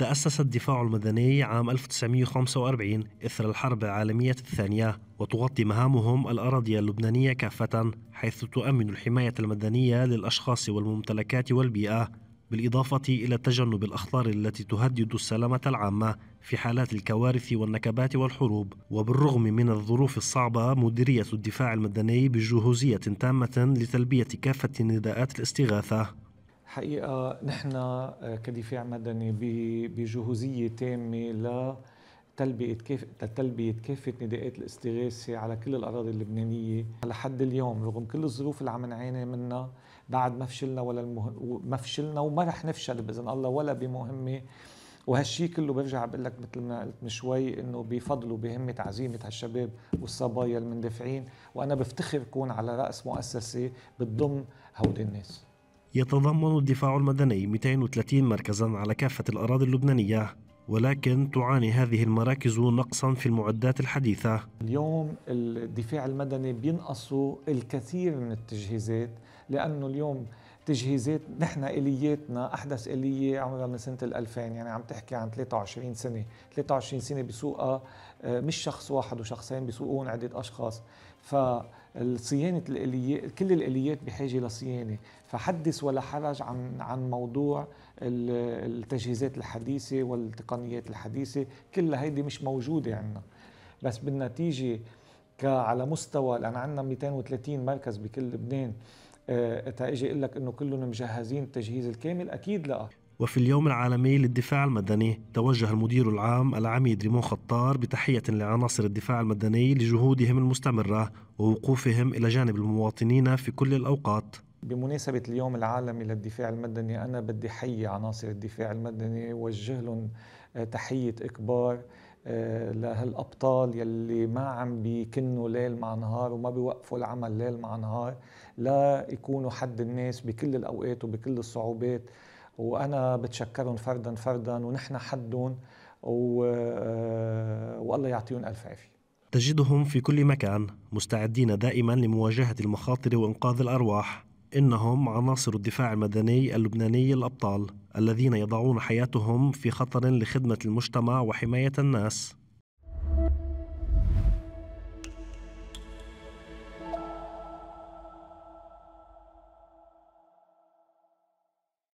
تأسس الدفاع المدني عام 1945 إثر الحرب العالمية الثانية وتغطي مهامهم الأراضي اللبنانية كافة حيث تؤمن الحماية المدنية للأشخاص والممتلكات والبيئة بالإضافة إلى تجنب الأخطار التي تهدد السلامة العامة في حالات الكوارث والنكبات والحروب وبالرغم من الظروف الصعبة مديرية الدفاع المدني بجهوزية تامة لتلبية كافة نداءات الاستغاثة حقيقة نحن آه، كدفاع مدني بجهوزية تامة لتلبية كافة كافة نداءات الاستغاثة على كل الأراضي اللبنانية لحد اليوم رغم كل الظروف اللي عم نعاني منها بعد ما فشلنا ولا المه... ما فشلنا وما رح نفشل بإذن الله ولا بمهمة وهالشي كله برجع بقول لك مثل ما قلت من شوي انه بفضله بهمه عزيمه هالشباب والصبايا المندفعين وانا بفتخر كون على راس مؤسسه بتضم هودي الناس يتضمن الدفاع المدني 230 مركزا على كافة الأراضي اللبنانية ولكن تعاني هذه المراكز نقصا في المعدات الحديثة اليوم الدفاع المدني بينقصوا الكثير من التجهيزات لانه اليوم تجهيزات نحن الياتنا احدث اليه عمرها من سنه ال 2000 يعني عم تحكي عن 23 سنه 23 سنه بسوقها آه، مش شخص واحد وشخصين بسوقون عده اشخاص فصيانه الاليات كل الاليات بحاجه لصيانه فحدث ولا حرج عن عن موضوع التجهيزات الحديثه والتقنيات الحديثه كل هيدي مش موجوده عندنا بس بالنتيجه على مستوى لان عندنا 230 مركز بكل لبنان آه، تيجي يقول لك انه كلهم مجهزين التجهيز الكامل اكيد لا وفي اليوم العالمي للدفاع المدني توجه المدير العام العميد ريمون خطار بتحية لعناصر الدفاع المدني لجهودهم المستمرة ووقوفهم إلى جانب المواطنين في كل الأوقات بمناسبة اليوم العالمي للدفاع المدني أنا بدي حيي عناصر الدفاع المدني وجه لهم آه، تحية إكبار آه، لهالابطال يلي ما عم بيكنوا ليل مع نهار وما بيوقفوا العمل ليل مع نهار لا يكونوا حد الناس بكل الاوقات وبكل الصعوبات وانا بتشكرهم فردا فردا ونحن حدهم و... آه، والله يعطيهم الف عافيه تجدهم في كل مكان مستعدين دائما لمواجهه المخاطر وانقاذ الارواح إنهم عناصر الدفاع المدني اللبناني الأبطال الذين يضعون حياتهم في خطر لخدمة المجتمع وحماية الناس